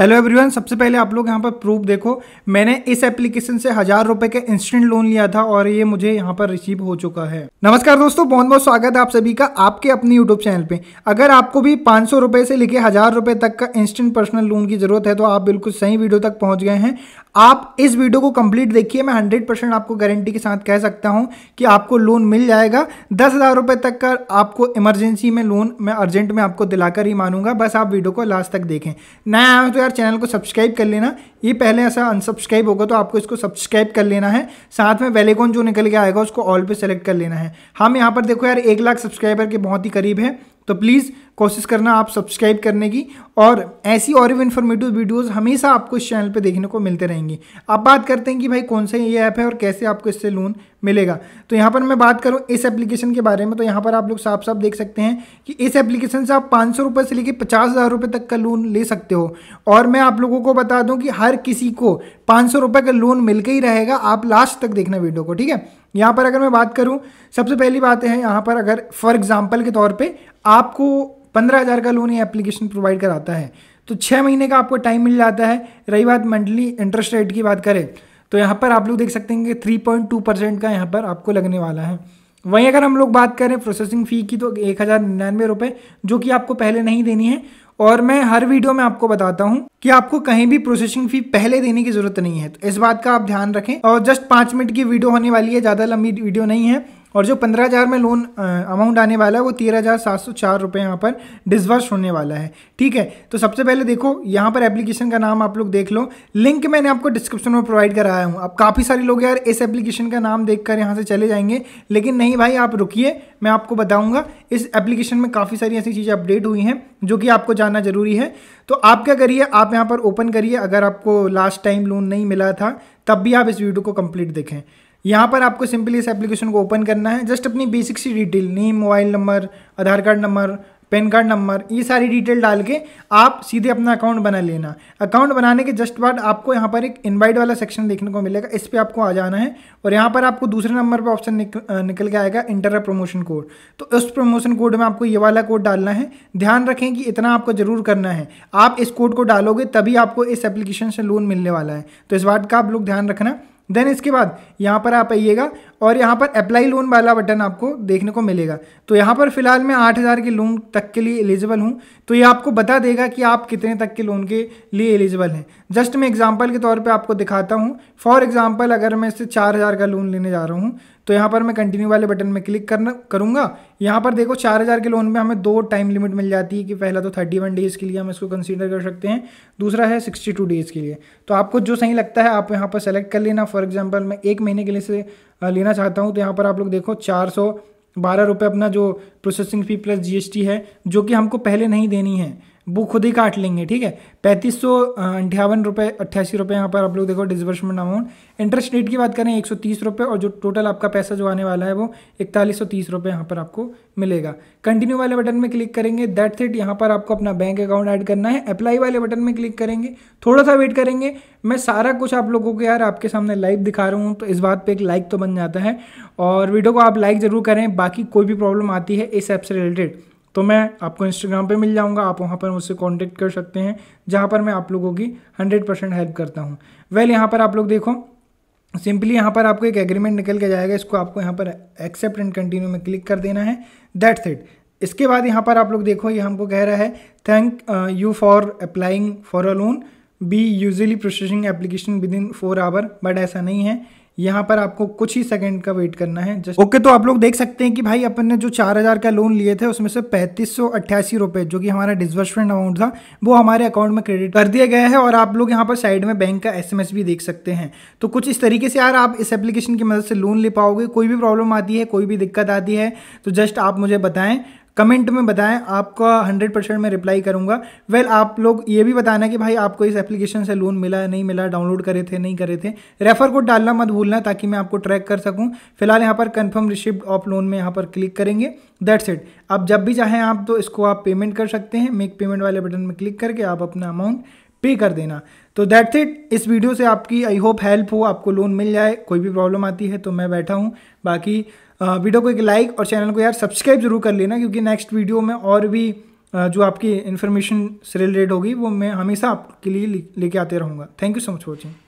hello everyone सबसे पहले आप लोग यहाँ पर प्रूफ देखो मैंने इस एप्लीकेशन से हजार रुपए के इंस्टेंट लोन लिया था और ये मुझे यहाँ पर रिसीव हो चुका है नमस्कार दोस्तों बहुत बहुत स्वागत है आप सभी का आपके अपने यूट्यूब चैनल पे अगर आपको भी पाँच सौ रुपए से लेके हजार रुपए तक का इंस्टेंट पर्सनल लोन की जरूरत है तो आप बिल्कुल सही वीडियो तक पहुंच गए हैं आप इस वीडियो को कंप्लीट देखिए मैं हंड्रेड आपको गारंटी के साथ कह सकता हूँ कि आपको लोन मिल जाएगा दस हजार तक का आपको इमरजेंसी में लोन मैं अर्जेंट में आपको दिलाकर ही मानूंगा बस आप वीडियो को लास्ट तक देखें नया आया तो बार चैनल को सब्सक्राइब कर लेना ये पहले ऐसा अनसब्सक्राइब होगा तो आपको इसको सब्सक्राइब कर लेना है साथ में वेलेकॉन जो निकल के आएगा उसको ऑल पे सेलेक्ट कर लेना है हम यहाँ पर देखो यार एक लाख सब्सक्राइबर के बहुत ही करीब है तो प्लीज़ कोशिश करना आप सब्सक्राइब करने की और ऐसी और भी इन्फॉर्मेटिव वीडियोज़ हमेशा आपको इस चैनल पे देखने को मिलते रहेंगे अब बात करते हैं कि भाई कौन सा ये ऐप है और कैसे आपको इससे लोन मिलेगा तो यहाँ पर मैं बात करूँ इस एप्लीकेशन के बारे में तो यहाँ पर आप लोग साफ साफ देख सकते हैं कि इस एप्लीकेशन से आप पाँच सौ से लेकर पचास हज़ार तक का लोन ले सकते हो और मैं आप लोगों को बता दूँ कि हर किसी को पाँच सौ रुपये का लोन मिलकर ही रहेगा आप लास्ट तक देखना वीडियो को ठीक है यहाँ पर अगर मैं बात करूँ सबसे पहली बात है यहाँ पर अगर फॉर एग्जाम्पल के तौर पर आपको पंद्रह हज़ार का लोन ये एप्लीकेशन प्रोवाइड कराता है तो छः महीने का आपको टाइम मिल जाता है रही बात मंथली इंटरेस्ट रेट की बात करें तो यहाँ पर आप लोग देख सकते हैं कि थ्री पॉइंट टू परसेंट का यहाँ पर आपको लगने वाला है वहीं अगर हम लोग बात करें प्रोसेसिंग फ़ी की तो एक हज़ार निन्यानवे रुपये जो कि आपको पहले नहीं देनी है और मैं हर वीडियो में आपको बताता हूँ कि आपको कहीं भी प्रोसेसिंग फी पहले देने की जरूरत नहीं है तो इस बात का आप ध्यान रखें और जस्ट पांच मिनट की वीडियो होने वाली है ज़्यादा लंबी वीडियो नहीं है और जो पंद्रह हज़ार में लोन अमाउंट आने वाला है वो तेरह हज़ार सात सौ चार रुपये यहाँ पर डिसबर्स होने वाला है ठीक है तो सबसे पहले देखो यहाँ पर एप्लीकेशन का नाम आप लोग देख लो लिंक मैंने आपको डिस्क्रिप्शन में प्रोवाइड कराया हूँ अब काफ़ी सारे लोग यार इस एप्लीकेशन का नाम देख कर यहाँ से चले जाएंगे लेकिन नहीं भाई आप रुकीये मैं आपको बताऊँगा इस एप्लीकेशन में काफ़ी सारी ऐसी चीज़ें अपडेट हुई हैं जो कि आपको जानना ज़रूरी है तो आप क्या करिए आप यहाँ पर ओपन करिए अगर आपको लास्ट टाइम लोन नहीं मिला था तब भी आप इस वीडियो को कंप्लीट देखें यहाँ पर आपको सिंपली इस एप्लीकेशन को ओपन करना है जस्ट अपनी बेसिक सी detail name mobile number Aadhaar card number PAN card number ये सारी डिटेल डाल के आप सीधे अपना अकाउंट बना लेना अकाउंट बनाने के जस्ट बाद आपको यहाँ पर एक इनवाइट वाला सेक्शन देखने को मिलेगा इस पर आपको आ जाना है और यहाँ पर आपको दूसरे नंबर पर ऑप्शन निक, निकल के आएगा इंटर प्रमोशन कोड तो उस प्रमोशन कोड में आपको ये वाला कोड डालना है ध्यान रखें कि इतना आपको ज़रूर करना है आप इस कोड को डालोगे तभी आपको इस एप्लीकेशन से लोन मिलने वाला है तो इस बात का आप लोग ध्यान रखना देन इसके बाद यहाँ पर आप आइएगा और यहाँ पर अप्लाई लोन वाला बटन आपको देखने को मिलेगा तो यहाँ पर फिलहाल मैं आठ हज़ार के लोन तक के लिए एलिजिबल हूँ तो ये आपको बता देगा कि आप कितने तक के लोन के लिए एलिजिबल हैं जस्ट मैं एग्जांपल के तौर पे आपको दिखाता हूँ फॉर एग्जांपल अगर मैं इससे चार हज़ार का लोन लेने जा रहा हूँ तो यहाँ पर मैं कंटिन्यू वाले बटन में क्लिक करना करूँगा यहाँ पर देखो चार हज़ार के लोन में हमें दो टाइम लिमिट मिल जाती है कि पहला तो थर्टी वन डेज़ के लिए हम इसको कंसीडर कर सकते हैं दूसरा है सिक्सटी टू डेज़ के लिए तो आपको जो सही लगता है आप यहाँ पर सेलेक्ट कर लेना फॉर एग्जाम्पल मैं एक महीने के लिए से लेना चाहता हूँ तो यहाँ पर आप लोग देखो चार सौ बारह रुपये अपना जो प्रोसेसिंग फ़ी प्लस जीएसटी है जो कि हमको पहले नहीं देनी है वो खुद ही काट लेंगे ठीक है पैंतीस सौ अंठावन रुपये अट्ठासी रुपये यहाँ पर आप लोग देखो डिसबर्समेंट अमाउंट इंटरेस्ट रेट की बात करें एक सौ तीस रुपये और जो टोटल आपका पैसा जो आने वाला है वो इकतालीस सौ तीस रुपये यहाँ पर आपको मिलेगा कंटिन्यू वाले बटन में क्लिक करेंगे दैट सेट यहाँ पर आपको अपना बैंक अकाउंट ऐड करना है अप्लाई वाले बटन में क्लिक करेंगे थोड़ा सा वेट करेंगे मैं सारा कुछ आप लोगों को यार आपके सामने लाइव दिखा रहा हूँ तो इस बात पर एक लाइक तो बन जाता है और वीडियो को आप लाइक ज़रूर करें बाकी कोई भी प्रॉब्लम आती है इस ऐप से रिलेटेड तो मैं आपको इंस्टाग्राम पे मिल जाऊंगा आप वहाँ पर मुझसे कांटेक्ट कर सकते हैं जहाँ पर मैं आप लोगों की 100 परसेंट हेल्प करता हूँ वेल well, यहाँ पर आप लोग देखो सिंपली यहाँ पर आपको एक एग्रीमेंट निकल के जाएगा इसको आपको यहाँ पर एक्सेप्ट एंड कंटिन्यू में क्लिक कर देना है दैट्स इट इसके बाद यहाँ पर आप लोग देखो ये हमको कह रहा है thank you for applying for a loan we usually processing application within four hour but ऐसा नहीं है यहाँ पर आपको कुछ ही सेकंड का वेट करना है जस्ट ओके तो आप लोग देख सकते हैं कि भाई अपन ने जो चार हजार का लोन लिए थे उसमें से पैंतीस सौ अट्ठासी रुपए जो कि हमारा डिसबर्समेंट अमाउंट था वो हमारे अकाउंट में क्रेडिट कर दिया गया है और आप लोग यहाँ पर साइड में बैंक का एस भी देख सकते हैं तो कुछ इस तरीके से यार आप इस एप्लीकेशन की मदद से लोन ले पाओगे कोई भी प्रॉब्लम आती है कोई भी दिक्कत आती है तो जस्ट आप मुझे बताएं कमेंट में बताएं आपका हंड्रेड परसेंट मैं रिप्लाई करूंगा वेल well, आप लोग ये भी बताना कि भाई आपको इस एप्लीकेशन से लोन मिला नहीं मिला डाउनलोड करे थे नहीं करे थे रेफर कोड डालना मत भूलना ताकि मैं आपको ट्रैक कर सकूं फिलहाल यहाँ पर कन्फर्म रिसिप्ट ऑफ लोन में यहाँ पर क्लिक करेंगे दैट्स इट अब जब भी चाहें आप तो इसको आप पेमेंट कर सकते हैं मेक पेमेंट वाले बटन में क्लिक करके आप अपना अमाउंट पे कर देना तो दैट्स इट इस वीडियो से आपकी आई होप हेल्प हो आपको लोन मिल जाए कोई भी प्रॉब्लम आती है तो मैं बैठा हूँ बाकी वीडियो को एक लाइक और चैनल को यार सब्सक्राइब जरूर कर लेना क्योंकि नेक्स्ट वीडियो में और भी जो आपकी इन्फॉर्मेशन से रिलेटेड होगी वो मैं हमेशा आपके लिए लेके आते रहूँगा thank you so much watching